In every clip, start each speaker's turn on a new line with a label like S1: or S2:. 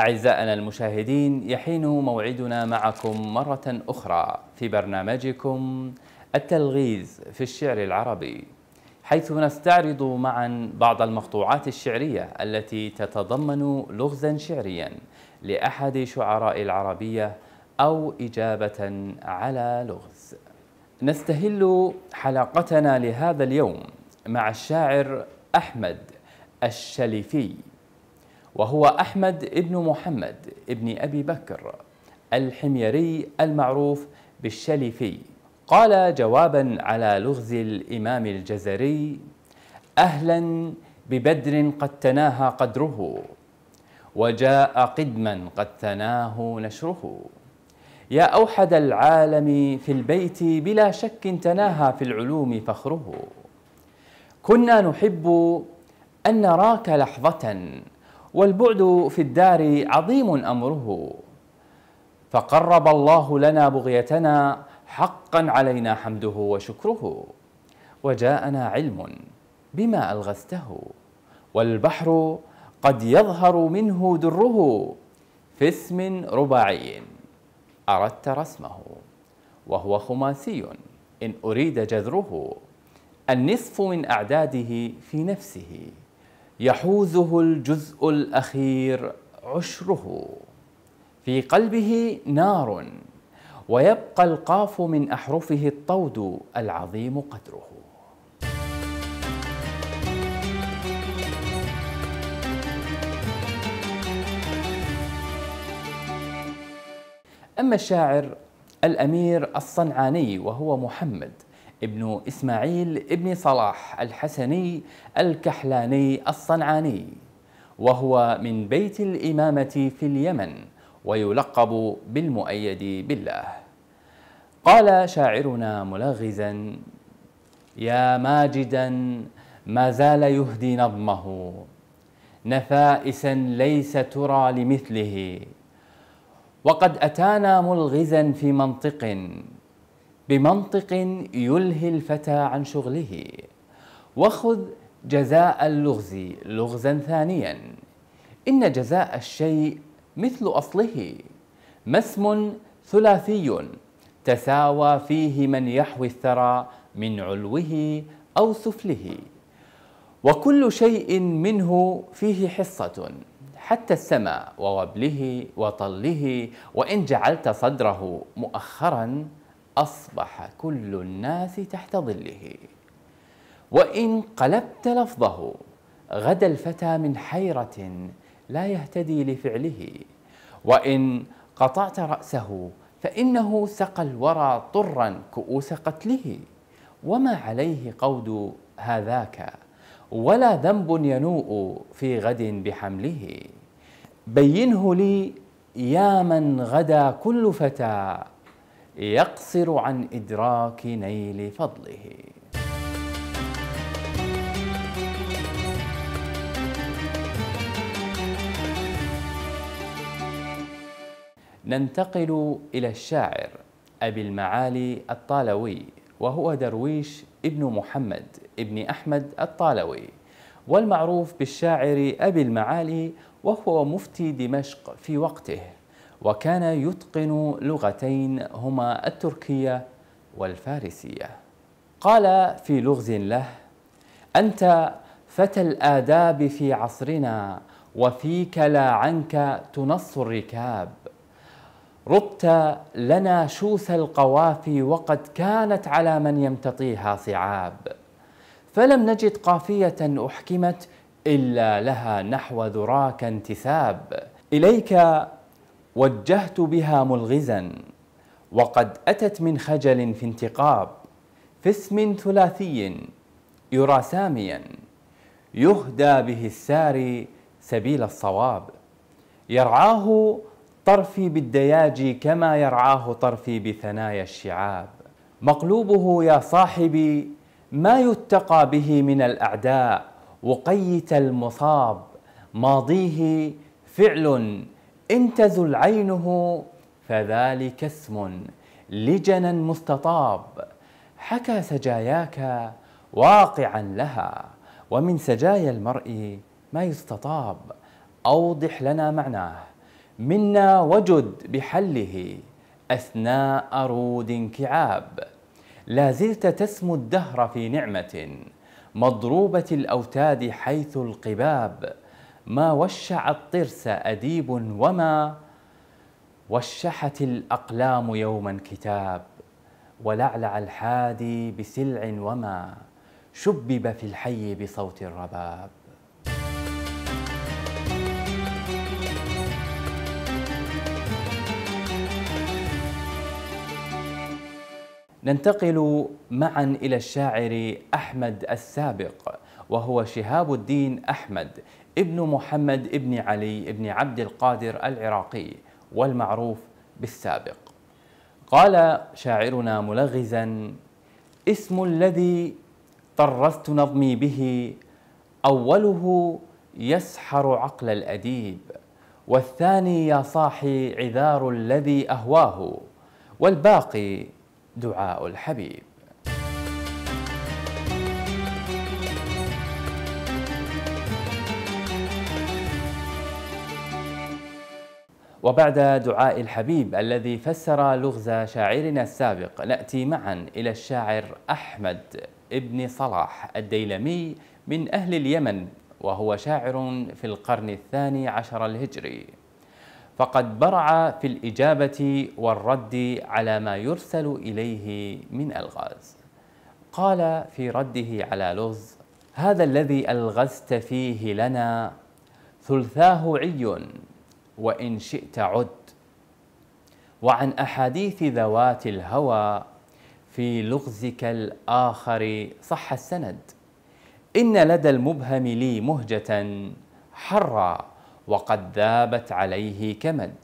S1: أعزائنا المشاهدين يحين موعدنا معكم مرة أخرى في برنامجكم التلغيز في الشعر العربي حيث نستعرض معا بعض المقطوعات الشعرية التي تتضمن لغزا شعريا لأحد شعراء العربية أو إجابة على لغز نستهل حلقتنا لهذا اليوم مع الشاعر أحمد الشليفي وهو أحمد ابن محمد ابن أبي بكر الحميري المعروف بالشليفي قال جوابا على لغز الإمام الجزري أهلا ببدر قد تناهى قدره وجاء قدما قد ثناه نشره يا أوحد العالم في البيت بلا شك تناهى في العلوم فخره كنا نحب أن نراك لحظة والبعد في الدار عظيم امره فقرب الله لنا بغيتنا حقا علينا حمده وشكره وجاءنا علم بما الغسته والبحر قد يظهر منه دره في اسم رباعي اردت رسمه وهو خماسي ان اريد جذره النصف من اعداده في نفسه يحوزه الجزء الأخير عشره في قلبه نار ويبقى القاف من أحرفه الطود العظيم قدره أما الشاعر الأمير الصنعاني وهو محمد ابن إسماعيل ابن صلاح الحسني الكحلاني الصنعاني وهو من بيت الإمامة في اليمن ويلقب بالمؤيد بالله قال شاعرنا ملغزا يا ماجدا ما زال يهدي نظمه نفائسا ليس ترى لمثله وقد أتانا ملغزا في منطق بمنطق يلهي الفتى عن شغله وخذ جزاء اللغز لغزا ثانيا إن جزاء الشيء مثل أصله مسم ثلاثي تساوى فيه من يحوي الثرى من علوه أو سفله وكل شيء منه فيه حصة حتى السماء ووبله وطله وإن جعلت صدره مؤخرا أصبح كل الناس تحت ظله وإن قلبت لفظه غدا الفتى من حيرة لا يهتدي لفعله وإن قطعت رأسه فإنه سقى الورى طرا كؤوس قتله وما عليه قود هذاك ولا ذنب ينوء في غد بحمله بينه لي يا من غدا كل فتى يقصر عن إدراك نيل فضله ننتقل إلى الشاعر أبي المعالي الطالوي وهو درويش ابن محمد ابن أحمد الطالوي والمعروف بالشاعر أبي المعالي وهو مفتي دمشق في وقته وكان يتقن لغتين هما التركية والفارسية قال في لغز له أنت فتى الآداب في عصرنا وفيك لا عنك تنص الركاب ربت لنا شوس القوافي وقد كانت على من يمتطيها صعاب فلم نجد قافية أحكمت إلا لها نحو ذراك انتساب إليك وجهت بها ملغزا وقد أتت من خجل في انتقاب في اسم ثلاثي يرى ساميا يهدى به الساري سبيل الصواب يرعاه طرفي بالدياجي كما يرعاه طرفي بثنايا الشعاب مقلوبه يا صاحبي ما يتقى به من الأعداء وقيت المصاب ماضيه فعل إن تزل عينه فذلك اسم لجنا مستطاب حكى سجاياك واقعا لها ومن سجايا المرء ما يستطاب أوضح لنا معناه منا وجد بحله أثناء رود كعاب لا زلت تسمو الدهر في نعمة مضروبة الأوتاد حيث القباب ما وشع الطرس أديب وما وشحت الأقلام يوما كتاب ولعلع الحادي بسلع وما شبب في الحي بصوت الرباب ننتقل معا إلى الشاعر أحمد السابق وهو شهاب الدين أحمد ابن محمد ابن علي ابن عبد القادر العراقي والمعروف بالسابق قال شاعرنا ملغزا اسم الذي طرزت نظمي به أوله يسحر عقل الأديب والثاني يا صاحي عذار الذي أهواه والباقي دعاء الحبيب وبعد دعاء الحبيب الذي فسر لغز شاعرنا السابق نأتي معا إلى الشاعر أحمد ابن صلاح الديلمي من أهل اليمن وهو شاعر في القرن الثاني عشر الهجري فقد برع في الإجابة والرد على ما يرسل إليه من ألغاز قال في رده على لغز هذا الذي ألغزت فيه لنا ثلثاه عي وإن شئت عد وعن أحاديث ذوات الهوى في لغزك الآخر صح السند إن لدى المبهم لي مهجة حرا وقد ذابت عليه كمد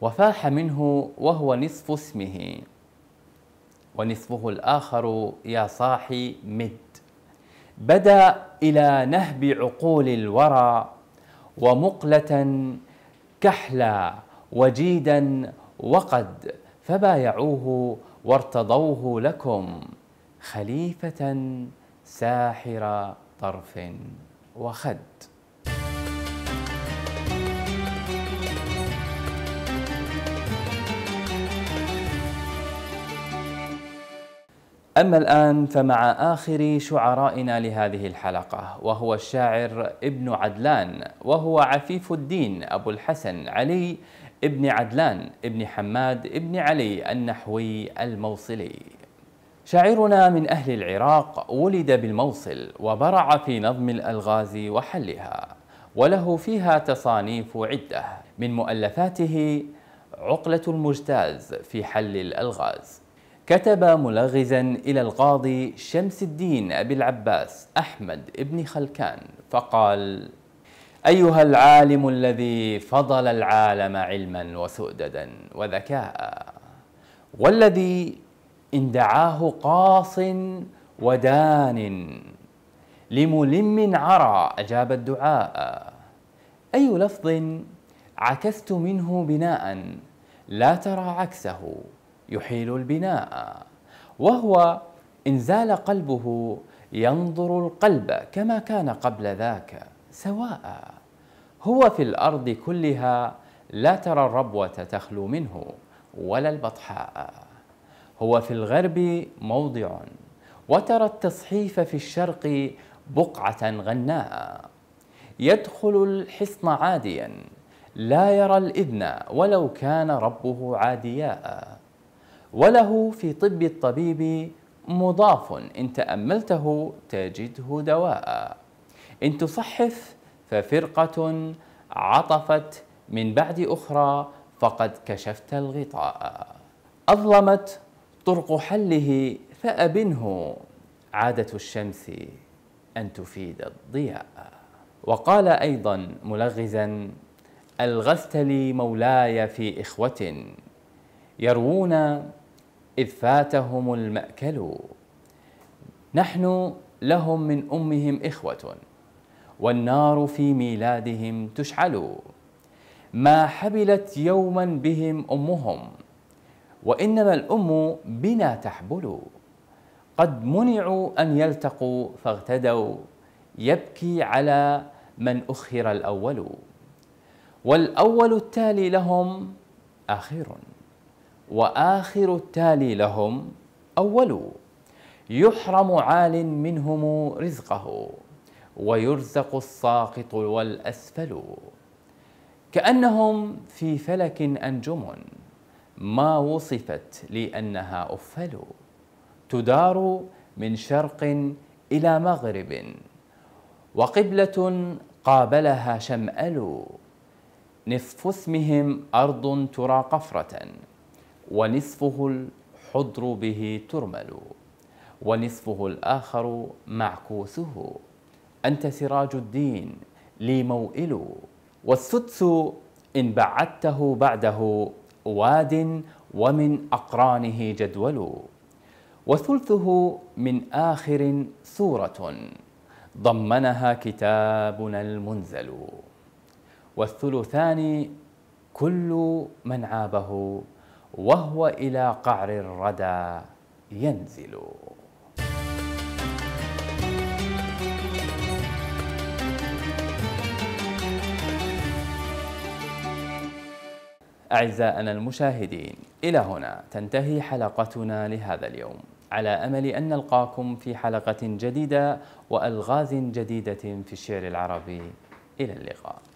S1: وفاح منه وهو نصف اسمه ونصفه الآخر يا صاحي مد بدا إلى نهب عقول الورى ومقلة كحلا وجيدا وقد فبايعوه وارتضوه لكم خليفة ساحر طرف وخد أما الآن فمع آخر شعرائنا لهذه الحلقة وهو الشاعر ابن عدلان وهو عفيف الدين أبو الحسن علي ابن عدلان ابن حماد ابن علي النحوي الموصلي شاعرنا من أهل العراق ولد بالموصل وبرع في نظم الألغاز وحلها وله فيها تصانيف عدة من مؤلفاته عقلة المجتاز في حل الألغاز كتب ملغزا إلى القاضي شمس الدين أبي العباس أحمد ابن خلكان فقال أيها العالم الذي فضل العالم علما وسؤددا وذكاء والذي إن دعاه قاص ودان لملم عرى أجاب الدعاء أي لفظ عكست منه بناء لا ترى عكسه يحيل البناء وهو إن زال قلبه ينظر القلب كما كان قبل ذاك سواء هو في الأرض كلها لا ترى الربوة تخلو منه ولا البطحاء هو في الغرب موضع وترى التصحيف في الشرق بقعة غناء يدخل الحصن عاديا لا يرى الإذن ولو كان ربه عادياء وله في طب الطبيب مضاف إن تأملته تجده دواء إن تصحف ففرقة عطفت من بعد أخرى فقد كشفت الغطاء أظلمت طرق حله فأبنه عادة الشمس أن تفيد الضياء وقال أيضا ملغزا ألغزت لي مولاي في إخوة يروون إذ فاتهم المأكل نحن لهم من أمهم إخوة والنار في ميلادهم تشعل ما حبلت يوما بهم أمهم وإنما الأم بنا تحبل قد منعوا أن يلتقوا فاغتدوا يبكي على من أخر الأول والأول التالي لهم آخر وآخر التالي لهم أول يحرم عال منهم رزقه ويرزق الساقط والأسفل كأنهم في فلك أنجم ما وصفت لأنها أفل تدار من شرق إلى مغرب وقبلة قابلها شمأل نصف اسمهم أرض ترى قفرة ونصفه الحضر به ترمل ونصفه الآخر معكوسه أنت سراج الدين لي موئل والسدس إن بعدته بعده واد ومن أقرانه جدول وثلثه من آخر سورة ضمنها كتابنا المنزل والثلثان كل من عابه وهو إلى قعر الردى ينزل أعزائنا المشاهدين إلى هنا تنتهي حلقتنا لهذا اليوم على أمل أن نلقاكم في حلقة جديدة وألغاز جديدة في الشعر العربي إلى اللقاء